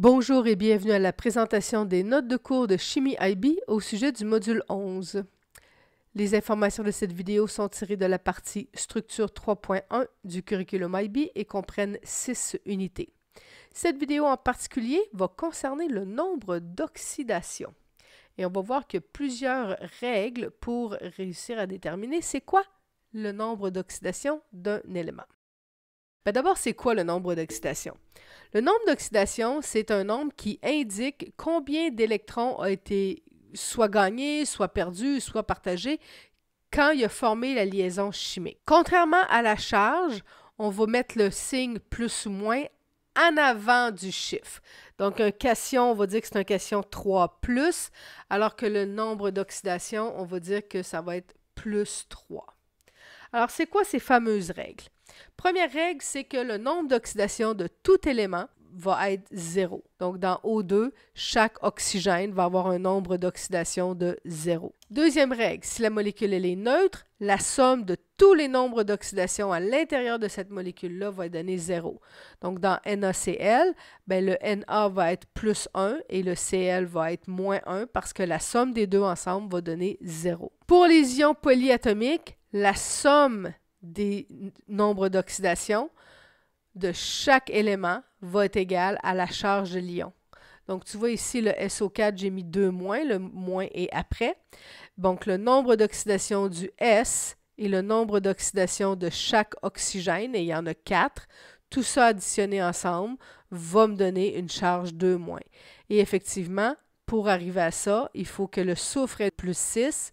Bonjour et bienvenue à la présentation des notes de cours de Chimie IB au sujet du module 11. Les informations de cette vidéo sont tirées de la partie Structure 3.1 du curriculum IB et comprennent six unités. Cette vidéo en particulier va concerner le nombre d'oxydations. Et on va voir que plusieurs règles pour réussir à déterminer c'est quoi le nombre d'oxydations d'un élément. Ben, d'abord, c'est quoi le nombre d'oxydation? Le nombre d'oxydation, c'est un nombre qui indique combien d'électrons ont été soit gagnés, soit perdus, soit partagés quand il a formé la liaison chimique. Contrairement à la charge, on va mettre le signe plus ou moins en avant du chiffre. Donc, un cation, on va dire que c'est un cation 3 alors que le nombre d'oxydation, on va dire que ça va être plus 3. Alors, c'est quoi ces fameuses règles? Première règle, c'est que le nombre d'oxydation de tout élément va être zéro. Donc, dans O2, chaque oxygène va avoir un nombre d'oxydation de zéro. Deuxième règle, si la molécule est neutre, la somme de tous les nombres d'oxydation à l'intérieur de cette molécule-là va donner zéro. Donc, dans NaCl, ben, le Na va être plus 1 et le Cl va être moins 1 parce que la somme des deux ensemble va donner zéro. Pour les ions polyatomiques, la somme des nombres d'oxydation de chaque élément va être égal à la charge de l'ion. Donc, tu vois ici, le SO4, j'ai mis 2 moins, le moins est après. Donc, le nombre d'oxydation du S et le nombre d'oxydation de chaque oxygène, et il y en a 4, tout ça additionné ensemble va me donner une charge 2 moins. Et effectivement, pour arriver à ça, il faut que le soufre ait plus 6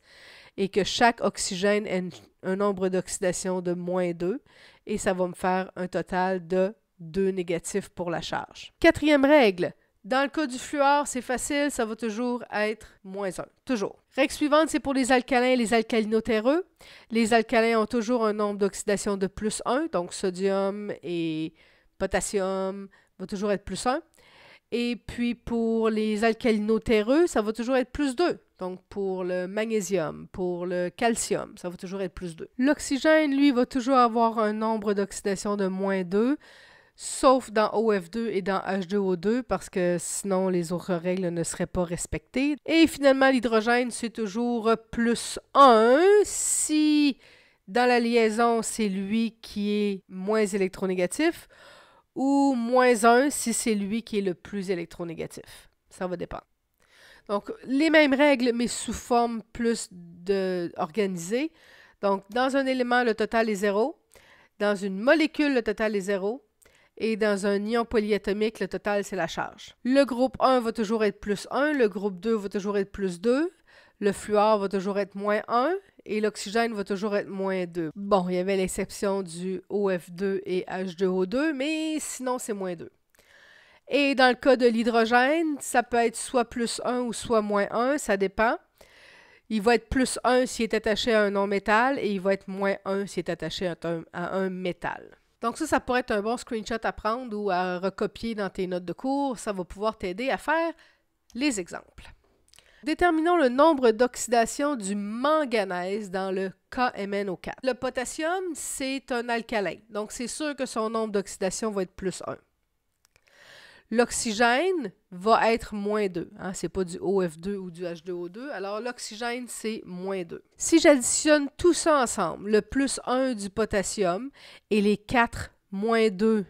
et que chaque oxygène ait un nombre d'oxydation de moins 2 et ça va me faire un total de 2 négatifs pour la charge. Quatrième règle. Dans le cas du fluor, c'est facile, ça va toujours être moins 1. Toujours. Règle suivante, c'est pour les alcalins et les alcalinotéreux. Les alcalins ont toujours un nombre d'oxydation de plus 1, donc sodium et potassium va toujours être plus 1. Et puis pour les alcalinotéreux, ça va toujours être plus 2. Donc, pour le magnésium, pour le calcium, ça va toujours être plus 2. L'oxygène, lui, va toujours avoir un nombre d'oxydation de moins 2, sauf dans OF2 et dans H2O2, parce que sinon, les autres règles ne seraient pas respectées. Et finalement, l'hydrogène, c'est toujours plus 1. Si dans la liaison, c'est lui qui est moins électronégatif, ou moins 1 si c'est lui qui est le plus électronégatif. Ça va dépendre. Donc, les mêmes règles, mais sous forme plus organisée. Donc, dans un élément, le total est zéro. Dans une molécule, le total est zéro. Et dans un ion polyatomique, le total, c'est la charge. Le groupe 1 va toujours être plus 1, le groupe 2 va toujours être plus 2, le fluor va toujours être moins 1 et l'oxygène va toujours être moins 2. Bon, il y avait l'exception du OF2 et H2O2, mais sinon, c'est moins 2. Et dans le cas de l'hydrogène, ça peut être soit plus 1 ou soit moins 1, ça dépend. Il va être plus 1 s'il est attaché à un non-métal et il va être moins 1 s'il est attaché à un, métal. Donc ça, ça pourrait être un bon screenshot à prendre ou à recopier dans tes notes de cours. Ça va pouvoir t'aider à faire les exemples. Déterminons le nombre d'oxydation du manganèse dans le KMNO4. Le potassium, c'est un alcalin, donc c'est sûr que son nombre d'oxydation va être plus 1. L'oxygène va être moins 2. Hein? Ce n'est pas du OF2 ou du H2O2. Alors, l'oxygène, c'est moins 2. Si j'additionne tout ça ensemble, le plus 1 du potassium et les 4 moins 2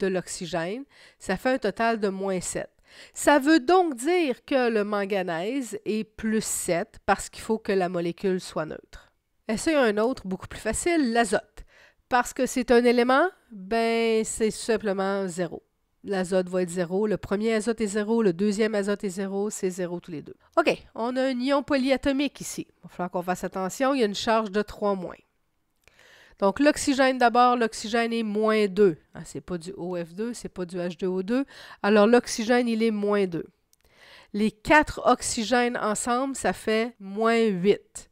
de l'oxygène, ça fait un total de moins 7. Ça veut donc dire que le manganèse est plus 7 parce qu'il faut que la molécule soit neutre. Essayons un autre beaucoup plus facile, l'azote. Parce que c'est un élément, ben c'est simplement zéro l'azote va être zéro. Le premier azote est 0, le deuxième azote est 0, c'est 0 tous les deux. OK, on a un ion polyatomique ici. Il va falloir qu'on fasse attention, il y a une charge de 3 moins. Donc l'oxygène d'abord, l'oxygène est moins 2. Ah, ce n'est pas du OF2, ce n'est pas du H2O2. Alors l'oxygène, il est moins 2. Les quatre oxygènes ensemble, ça fait moins 8.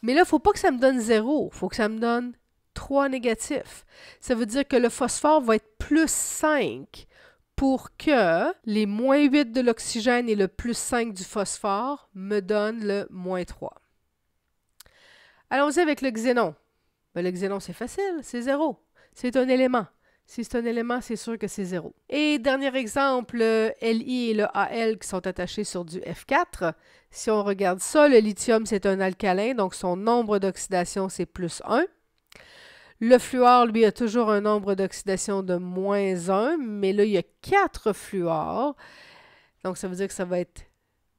Mais là, il ne faut pas que ça me donne 0, il faut que ça me donne 3 négatifs. Ça veut dire que le phosphore va être plus 5 pour que les moins 8 de l'oxygène et le plus 5 du phosphore me donnent le moins 3. Allons-y avec le xénon. Ben, le xénon, c'est facile, c'est zéro. C'est un élément. Si c'est un élément, c'est sûr que c'est zéro. Et dernier exemple, le euh, Li et le Al qui sont attachés sur du F4. Si on regarde ça, le lithium, c'est un alcalin, donc son nombre d'oxydation, c'est plus 1. Le fluor, lui, a toujours un nombre d'oxydation de moins 1, mais là, il y a 4 fluors. Donc, ça veut dire que ça va être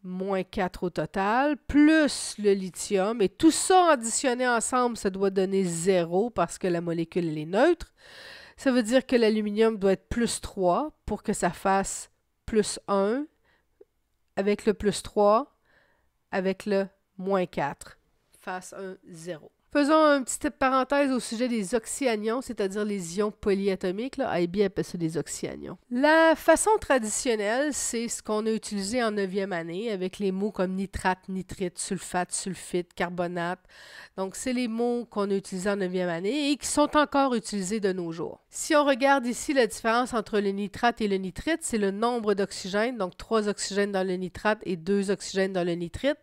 moins 4 au total, plus le lithium. Et tout ça additionné ensemble, ça doit donner 0 parce que la molécule elle est neutre. Ça veut dire que l'aluminium doit être plus 3 pour que ça fasse plus 1 avec le plus 3, avec le moins 4, face 1, 0. Faisons une petite parenthèse au sujet des oxyanions, c'est-à-dire les ions polyatomiques. Là. IB appelle ça des oxyanions. La façon traditionnelle, c'est ce qu'on a utilisé en 9e année avec les mots comme nitrate, nitrite, sulfate, sulfite, carbonate. Donc, c'est les mots qu'on a utilisés en 9e année et qui sont encore utilisés de nos jours. Si on regarde ici la différence entre le nitrate et le nitrite, c'est le nombre d'oxygènes, donc trois oxygènes dans le nitrate et deux oxygènes dans le nitrite.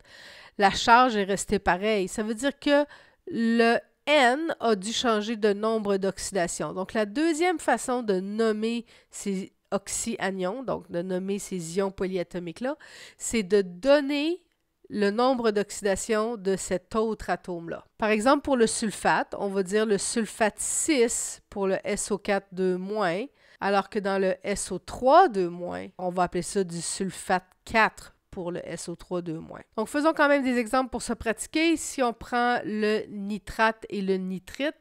La charge est restée pareille. Ça veut dire que le N a dû changer de nombre d'oxydation. Donc, la deuxième façon de nommer ces oxyanions, donc de nommer ces ions polyatomiques-là, c'est de donner le nombre d'oxydation de cet autre atome-là. Par exemple, pour le sulfate, on va dire le sulfate 6 pour le SO4-2-, alors que dans le SO3-2-, on va appeler ça du sulfate 4 pour le SO3 moins. Donc, faisons quand même des exemples pour se pratiquer. Si on prend le nitrate et le nitrite,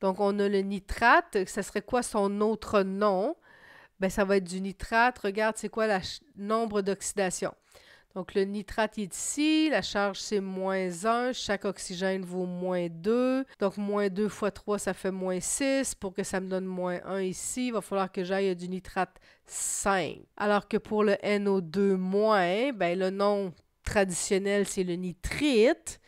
donc on a le nitrate, ça serait quoi son autre nom? Ben ça va être du nitrate. Regarde, c'est quoi le nombre d'oxydation? Donc, le nitrate est ici, la charge c'est moins 1, chaque oxygène vaut moins 2. Donc, moins 2 fois 3, ça fait moins 6. Pour que ça me donne moins 1 ici, il va falloir que j'aille du nitrate 5. Alors que pour le NO2-, ben, le nom traditionnel, c'est le nitrite.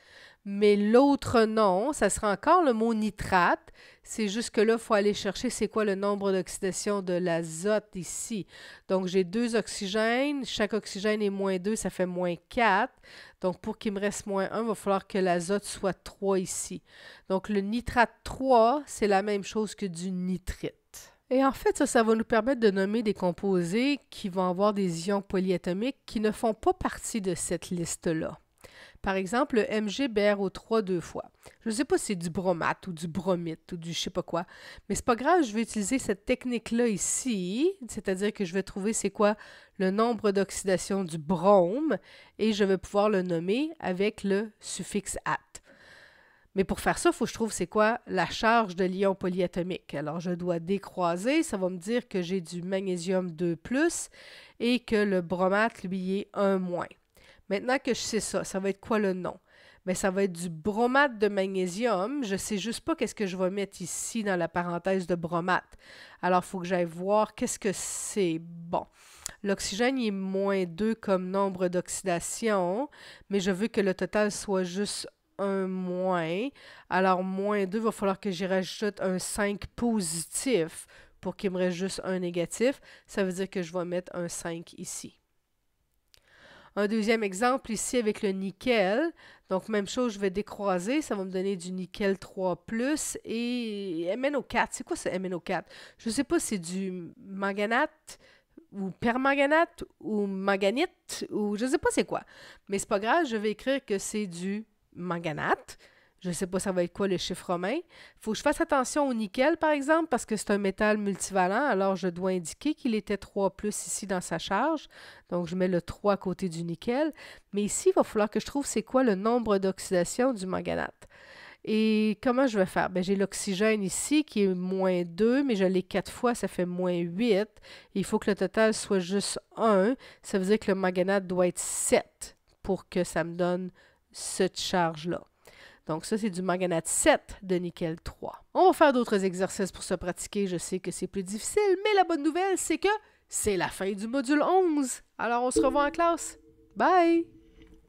Mais l'autre nom, ça sera encore le mot nitrate. C'est juste que là, il faut aller chercher c'est quoi le nombre d'oxydation de l'azote ici. Donc, j'ai deux oxygènes. Chaque oxygène est moins 2, ça fait moins 4. Donc, pour qu'il me reste moins 1, il va falloir que l'azote soit 3 ici. Donc, le nitrate 3, c'est la même chose que du nitrite. Et en fait, ça, ça va nous permettre de nommer des composés qui vont avoir des ions polyatomiques qui ne font pas partie de cette liste-là. Par exemple, le MgBRO3 deux fois. Je ne sais pas si c'est du bromate ou du bromite ou du je sais pas quoi, mais c'est pas grave, je vais utiliser cette technique-là ici, c'est-à-dire que je vais trouver c'est quoi le nombre d'oxydation du brome et je vais pouvoir le nommer avec le suffixe at. Mais pour faire ça, il faut que je trouve c'est quoi la charge de l'ion polyatomique. Alors, je dois décroiser, ça va me dire que j'ai du magnésium 2 et que le bromate, lui, est 1 Maintenant que je sais ça, ça va être quoi le nom? Mais ça va être du bromate de magnésium. Je ne sais juste pas qu'est-ce que je vais mettre ici dans la parenthèse de bromate. Alors, il faut que j'aille voir qu'est-ce que c'est. Bon, l'oxygène est moins 2 comme nombre d'oxydation, mais je veux que le total soit juste un moins. Alors, moins 2, il va falloir que j'y rajoute un 5 positif pour qu'il me reste juste un négatif. Ça veut dire que je vais mettre un 5 ici. Un deuxième exemple ici avec le nickel. Donc, même chose, je vais décroiser. Ça va me donner du nickel 3+, et MnO4. C'est quoi ce MnO4? Je ne sais pas si c'est du manganate ou permanganate ou manganite ou je ne sais pas c'est quoi. Mais c'est pas grave, je vais écrire que c'est du manganate. Je ne sais pas ça va être quoi le chiffre romain. Il faut que je fasse attention au nickel, par exemple, parce que c'est un métal multivalent, alors je dois indiquer qu'il était 3 plus ici dans sa charge. Donc, je mets le 3 à côté du nickel. Mais ici, il va falloir que je trouve c'est quoi le nombre d'oxydation du manganate. Et comment je vais faire? Ben, j'ai l'oxygène ici qui est moins 2, mais je l'ai 4 fois, ça fait moins 8. Il faut que le total soit juste 1. Ça veut dire que le manganate doit être 7 pour que ça me donne cette charge-là. Donc ça, c'est du manganate 7 de nickel 3. On va faire d'autres exercices pour se pratiquer. Je sais que c'est plus difficile, mais la bonne nouvelle, c'est que c'est la fin du module 11. Alors on se revoit en classe. Bye!